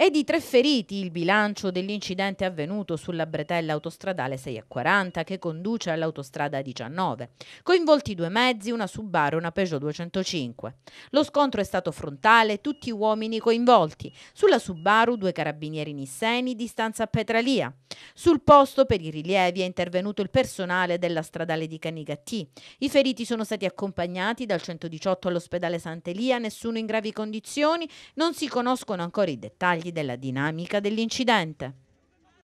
e di tre feriti il bilancio dell'incidente avvenuto sulla bretella autostradale 640 che conduce all'autostrada 19. Coinvolti due mezzi, una Subaru e una Peugeot 205. Lo scontro è stato frontale, tutti uomini coinvolti. Sulla Subaru due carabinieri nisseni di stanza Petralia. Sul posto per i rilievi è intervenuto il personale della stradale di Canigattì. I feriti sono stati accompagnati dal 118 all'ospedale Sant'Elia, nessuno in gravi condizioni, non si conoscono ancora i dettagli dettagli della dinamica dell'incidente.